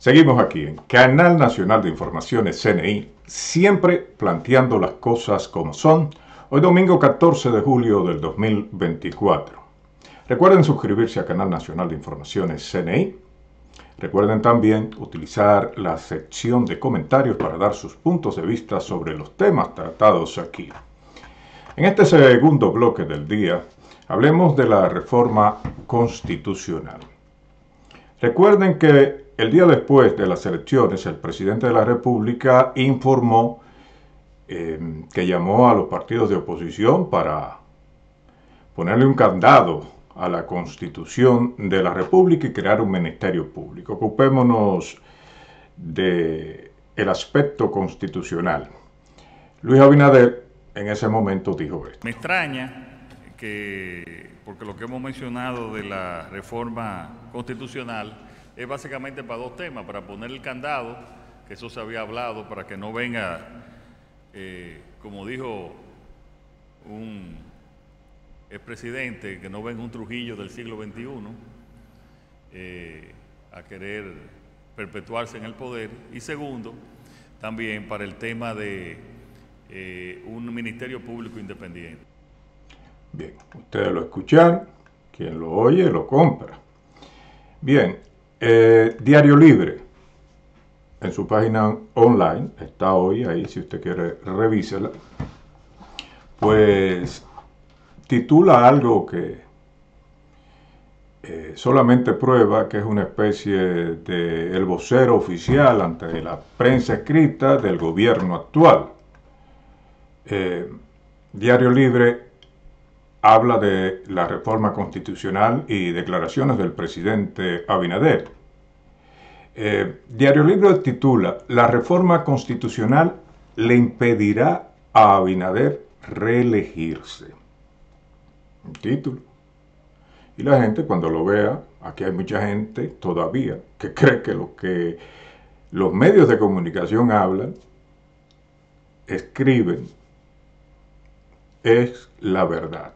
Seguimos aquí en Canal Nacional de Informaciones CNI, siempre planteando las cosas como son. Hoy domingo 14 de julio del 2024. Recuerden suscribirse a Canal Nacional de Informaciones CNI. Recuerden también utilizar la sección de comentarios para dar sus puntos de vista sobre los temas tratados aquí. En este segundo bloque del día, hablemos de la reforma constitucional. Recuerden que el día después de las elecciones, el presidente de la República informó em, que llamó a los partidos de oposición para ponerle un candado a la constitución de la República y crear un ministerio público. Ocupémonos del el aspecto constitucional. Luis Abinader en ese momento dijo esto. Me extraña que, porque lo que hemos mencionado de la reforma constitucional, es básicamente para dos temas, para poner el candado, que eso se había hablado, para que no venga, eh, como dijo un expresidente, que no venga un Trujillo del siglo XXI eh, a querer perpetuarse en el poder. Y segundo, también para el tema de eh, un ministerio público independiente. Bien, ustedes lo escucharon, quien lo oye lo compra. Bien, eh, Diario Libre, en su página online, está hoy ahí, si usted quiere, revísela. Pues titula algo que eh, solamente prueba que es una especie de el vocero oficial ante la prensa escrita del gobierno actual. Eh, Diario Libre habla de la reforma constitucional y declaraciones del presidente Abinader. Eh, Diario Libro titula, La reforma constitucional le impedirá a Abinader reelegirse. Un título. Y la gente cuando lo vea, aquí hay mucha gente todavía que cree que lo que los medios de comunicación hablan, escriben, es la verdad,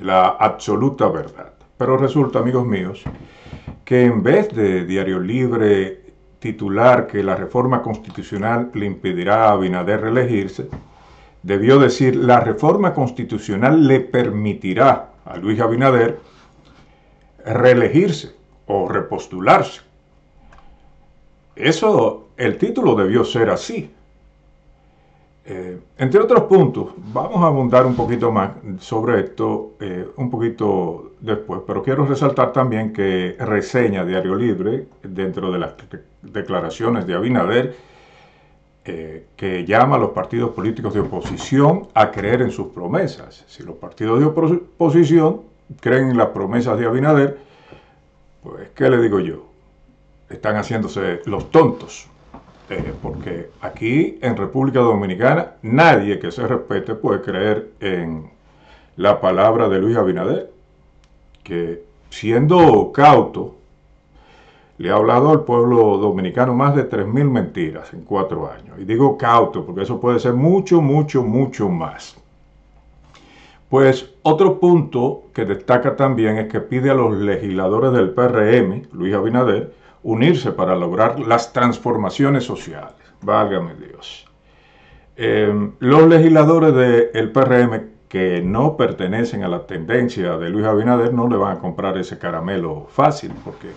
la absoluta verdad. Pero resulta, amigos míos, que en vez de Diario Libre titular que la reforma constitucional le impedirá a Abinader reelegirse, debió decir la reforma constitucional le permitirá a Luis Abinader reelegirse o repostularse. Eso, el título debió ser así, eh, entre otros puntos, vamos a abundar un poquito más sobre esto eh, un poquito después, pero quiero resaltar también que reseña Diario Libre, dentro de las declaraciones de Abinader, eh, que llama a los partidos políticos de oposición a creer en sus promesas. Si los partidos de oposición creen en las promesas de Abinader, pues, ¿qué le digo yo? Están haciéndose los tontos. Este, porque aquí en República Dominicana nadie que se respete puede creer en la palabra de Luis Abinader, que siendo cauto, le ha hablado al pueblo dominicano más de 3.000 mentiras en cuatro años. Y digo cauto, porque eso puede ser mucho, mucho, mucho más. Pues otro punto que destaca también es que pide a los legisladores del PRM, Luis Abinader, unirse para lograr las transformaciones sociales. Válgame Dios. Em, los legisladores del PRM que no pertenecen a la tendencia de Luis Abinader no le van a comprar ese caramelo fácil, porque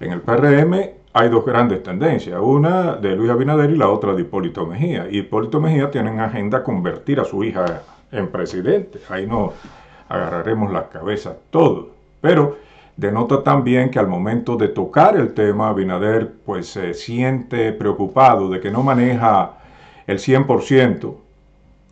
en el PRM hay dos grandes tendencias, una de Luis Abinader y la otra de Hipólito Mejía. Y Hipólito Mejía tiene en agenda convertir a su hija en presidente. Ahí no agarraremos la cabeza todo... Pero Denota también que al momento de tocar el tema, Binader pues se siente preocupado de que no maneja el 100%.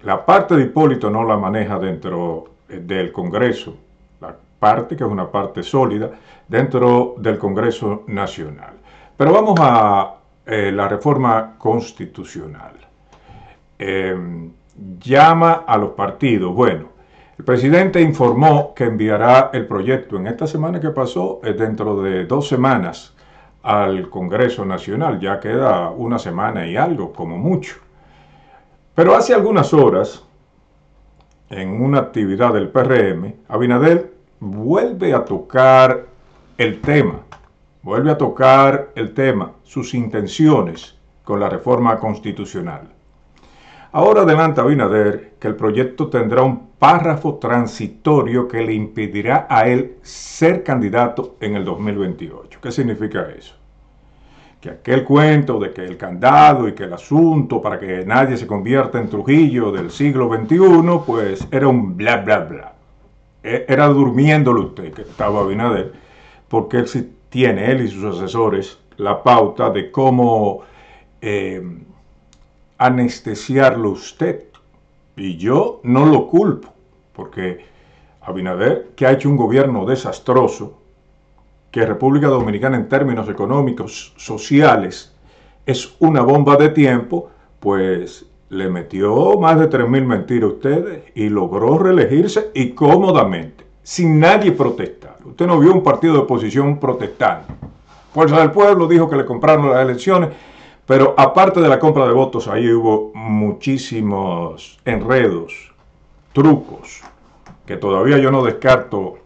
La parte de Hipólito no la maneja dentro eh, del Congreso, la parte que es una parte sólida dentro del Congreso Nacional. Pero vamos a eh, la reforma constitucional. Em, llama a los partidos, bueno, el presidente informó que enviará el proyecto en esta semana que pasó, eh, dentro de dos semanas, al Congreso Nacional. Ya queda una semana y algo, como mucho. Pero hace algunas horas, en una actividad del PRM, Abinader vuelve a tocar el tema, vuelve a tocar el tema, sus intenciones con la reforma constitucional. Ahora adelanta Abinader que el proyecto tendrá un párrafo transitorio que le impedirá a él ser candidato en el 2028. ¿Qué significa eso? Que aquel cuento de que el candado y que el asunto para que nadie se convierta en Trujillo del siglo XXI, pues era un bla, bla, bla. E, era durmiéndolo usted que estaba Abinader, porque él sí tiene, él y sus asesores, la pauta de cómo... Eh, anestesiarlo usted. Y yo no lo culpo, porque Abinader, que ha hecho un gobierno desastroso, que República Dominicana en términos económicos, sociales, es una bomba de tiempo, pues le metió más de 3.000 mentiras a ustedes y logró reelegirse y cómodamente, sin nadie protestar. Usted no vio un partido de oposición protestando. Fuerza del Pueblo dijo que le compraron las elecciones pero aparte de la compra de votos, ahí hubo muchísimos enredos, trucos, que todavía yo no descarto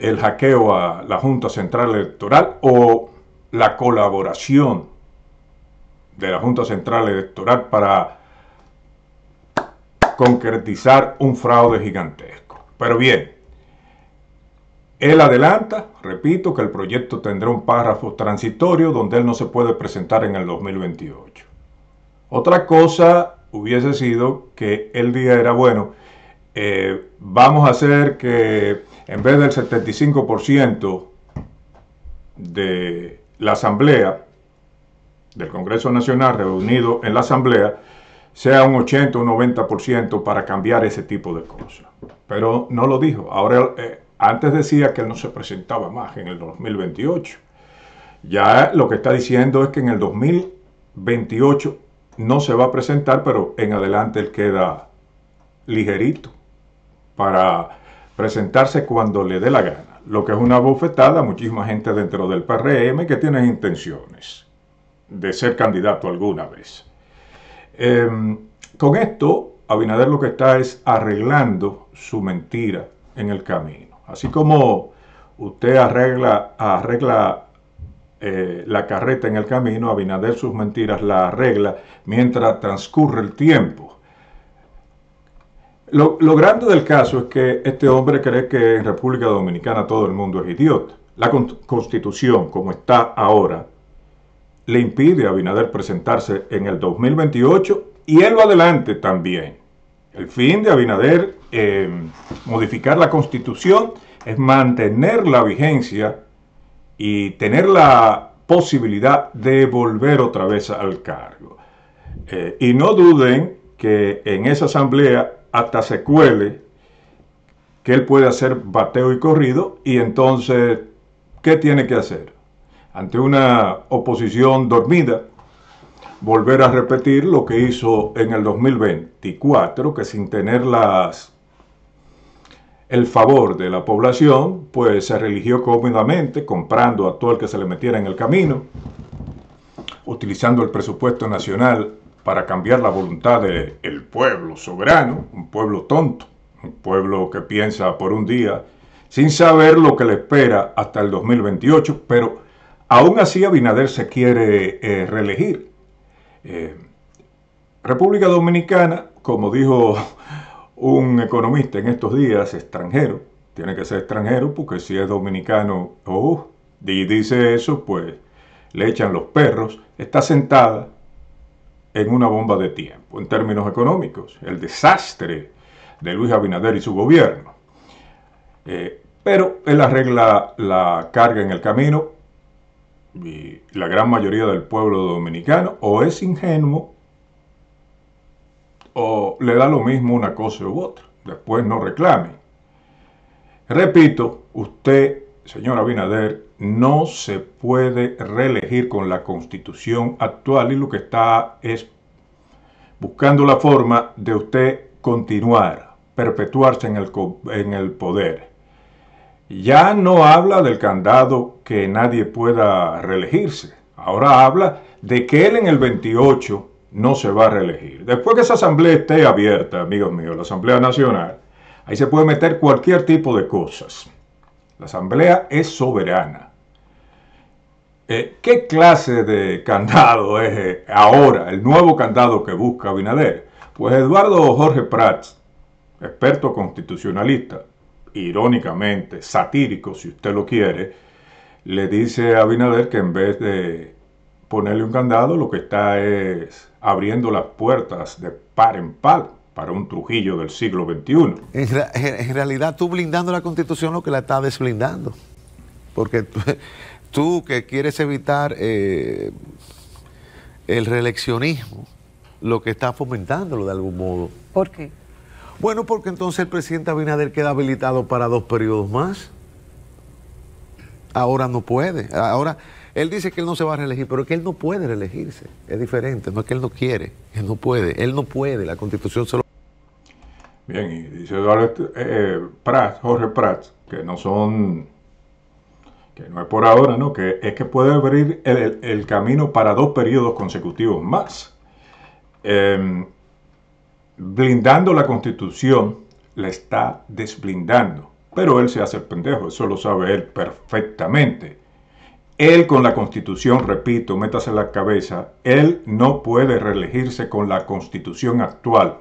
el hackeo a la Junta Central Electoral o la colaboración de la Junta Central Electoral para concretizar un fraude gigantesco. Pero bien, él adelanta, repito, que el proyecto tendrá un párrafo transitorio donde él no se puede presentar en el 2028. Otra cosa hubiese sido que él dijera, bueno, eh, vamos a hacer que en vez del 75% de la Asamblea, del Congreso Nacional reunido en la Asamblea, sea un 80 o un 90% para cambiar ese tipo de cosas. Pero no lo dijo. Ahora el eh, antes decía que él no se presentaba más en el 2028. Ya lo que está diciendo es que en el 2028 no se va a presentar, pero en adelante él queda ligerito para presentarse cuando le dé la gana. Lo que es una bofetada a muchísima gente dentro del PRM que tiene intenciones de ser candidato alguna vez. Em, con esto, Abinader lo que está es arreglando su mentira en el camino. Así como usted arregla, arregla eh, la carreta en el camino, Abinader sus mentiras la arregla mientras transcurre el tiempo. Lo, grande del caso es que este hombre cree que en República Dominicana todo el mundo es idiota. La constitución, como está ahora, le impide a Abinader presentarse en el 2028 y él lo adelante también. El fin de Abinader eh, modificar la constitución es mantener la vigencia y tener la posibilidad de volver otra vez al cargo. Eh, y no duden que en esa asamblea hasta se cuele que él puede hacer bateo y corrido y entonces, ¿qué tiene que hacer? Ante una oposición dormida, volver a repetir lo que hizo en el 2024, que sin tener las el favor de la población, pues se religió cómodamente, comprando a todo el que se le metiera en el camino, utilizando el presupuesto nacional para cambiar la voluntad del pueblo soberano, un pueblo tonto, un pueblo que piensa por un día, sin saber lo que le espera hasta el 2028, pero aún así Abinader se quiere eh, reelegir. Eh, República Dominicana, como dijo un economista en estos días extranjero, tiene que ser extranjero porque si es dominicano, oh, y dice eso, pues le echan los perros, está sentada en una bomba de tiempo en términos económicos, el desastre de Luis Abinader y su gobierno. Eh, pero él arregla la carga en el camino y la gran mayoría del pueblo dominicano o es ingenuo o le da lo mismo una cosa u otra. Después no reclame. Repito, usted, señor Abinader, no se puede reelegir con la constitución actual y lo que está es buscando la forma de usted continuar, perpetuarse en el, en el poder. Ya no habla del candado que nadie pueda reelegirse. Ahora habla de que él en el 28 no se va a reelegir. Después que esa asamblea esté abierta, amigos míos, la Asamblea Nacional, ahí se puede meter cualquier tipo de cosas. La Asamblea es soberana. Eh, ¿Qué clase de candado es eh, ahora el nuevo candado que busca Abinader? Pues Eduardo Jorge Prats, experto constitucionalista, irónicamente, satírico si usted lo quiere, le dice a Abinader que en vez de ponerle un candado, lo que está es abriendo las puertas de par en par para un Trujillo del siglo XXI. En, realidad tú blindando la constitución lo que la está desblindando, porque tú, que quieres evitar eh, el reeleccionismo, lo que está fomentándolo de algún modo. ¿Por qué? Bueno, porque entonces el presidente Abinader queda habilitado para dos periodos más. Ahora no puede. Ahora él dice que él no se va a reelegir, pero que él no puede reelegirse. Es diferente, no es que él no quiere, él no puede, él no puede, la constitución se lo... Bien, y dice este, eh, eh, Jorge Prats, que no son, que no es por ahora, ¿no? Que es que puede abrir el, camino para dos periodos consecutivos más. Em, blindando la constitución, la está desblindando. Pero él se hace el pendejo, eso lo sabe él perfectamente. Él con la constitución, repito, métase la cabeza, él no puede reelegirse con la constitución actual.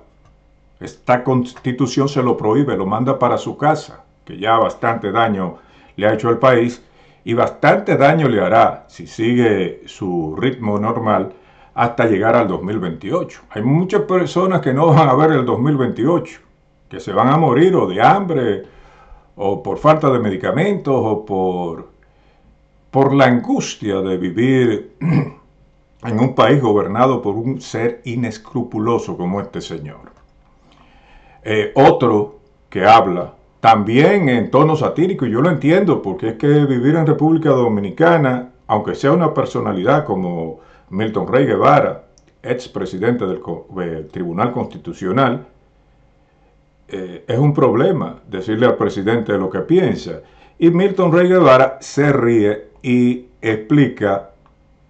Esta constitución se lo prohíbe, lo manda para su casa, que ya bastante daño le ha hecho al país y bastante daño le hará si sigue su ritmo normal hasta llegar al 2028. Hay muchas personas que no van a ver el 2028, que se van a morir o de hambre o por falta de medicamentos o por por la angustia de vivir en un país gobernado por un ser inescrupuloso como este señor. Eh, otro que habla también en tono satírico, y yo lo entiendo, porque es que vivir en República Dominicana, aunque sea una personalidad como Milton Rey Guevara, ex presidente del Tribunal Constitucional, eh, es un problema decirle al presidente lo que piensa. Y Milton Rey Guevara se ríe y explica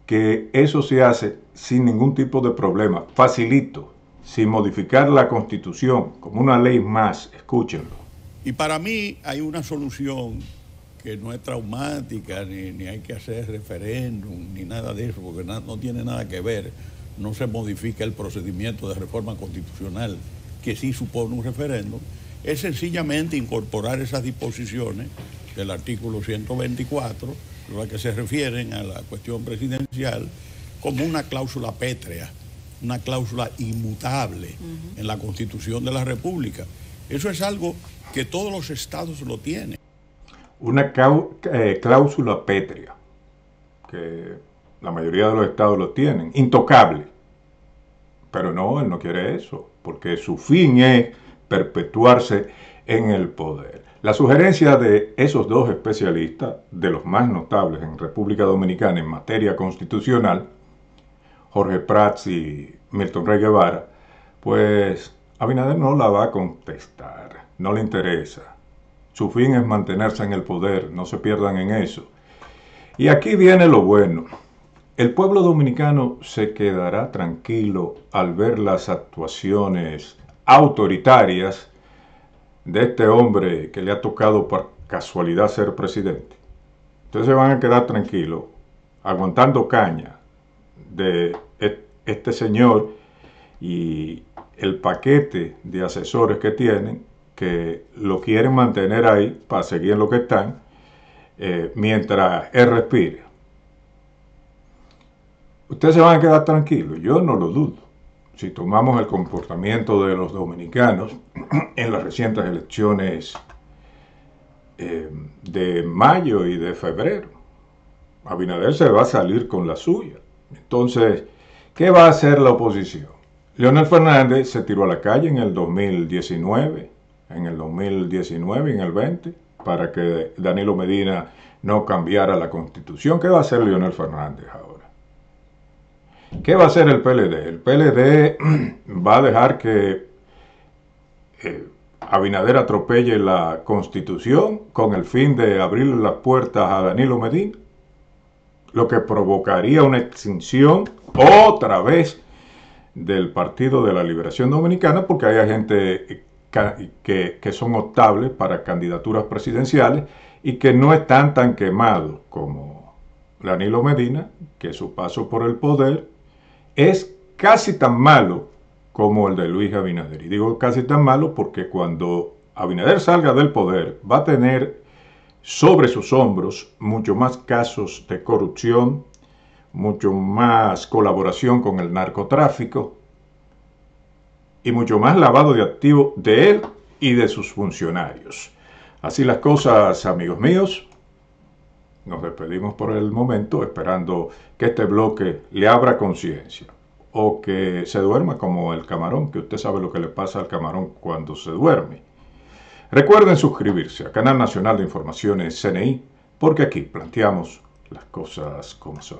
que eso se hace sin ningún tipo de problema, facilito, sin modificar la constitución, como una ley más, escúchenlo. Y para mí hay una solución que no es traumática, ni, hay que hacer referéndum, ni nada de eso, porque no tiene nada que ver, no se modifica el procedimiento de reforma constitucional, que sí supone un referéndum, es sencillamente incorporar esas disposiciones del artículo 124 la que se refieren a la cuestión presidencial, como una cláusula pétrea, una cláusula inmutable en la Constitución de la República. Eso es algo que todos los estados lo tienen. Una eh, cláusula pétrea, que la mayoría de los estados lo tienen, intocable. Pero no, él no quiere eso, porque su fin es perpetuarse en el poder. La sugerencia de esos dos especialistas, de los más notables en República Dominicana en materia constitucional, Jorge Prats y Milton Rey Guevara, pues Abinader no la va a contestar, no le interesa. Su fin es mantenerse en el poder, no se pierdan en eso. Y aquí viene lo bueno. El pueblo dominicano se quedará tranquilo al ver las actuaciones autoritarias de este hombre que le ha tocado por casualidad ser presidente, ustedes se van a quedar tranquilos, aguantando caña de e-, este señor y el paquete de asesores que tienen, que lo quieren mantener ahí para seguir en lo que están, eh, mientras él respire. Ustedes se van a quedar tranquilos, yo no lo dudo si tomamos el comportamiento de los dominicanos en las recientes elecciones eh, de mayo y de febrero, Abinader se va a salir con la suya. Entonces, ¿qué va a hacer la oposición? Leonel Fernández se tiró a la calle en el 2019, en el 2019 en el 20, para que Danilo Medina no cambiara la constitución. ¿Qué va a hacer Leonel Fernández ahora? ¿Qué va a hacer el PLD? El PLD va a dejar que eh, Abinader atropelle la constitución con el fin de abrirle las puertas a Danilo Medina, lo que provocaría una extinción otra vez del Partido de la Liberación Dominicana, porque hay gente eh, que, que son optables para candidaturas presidenciales y que no están tan quemados como Danilo Medina, que su paso por el poder es casi tan malo como el de Luis Abinader. Y digo casi tan malo porque cuando Abinader salga del poder va a tener sobre sus hombros mucho más casos de corrupción, mucho más colaboración con el narcotráfico y mucho más lavado de activos de él y de sus funcionarios. Así las cosas, amigos míos. Nos despedimos por el momento esperando que este bloque le abra conciencia o que se duerma como el camarón, que usted sabe lo que le pasa al camarón cuando se duerme. Recuerden suscribirse a Canal Nacional de Informaciones CNI, porque aquí planteamos las cosas como son.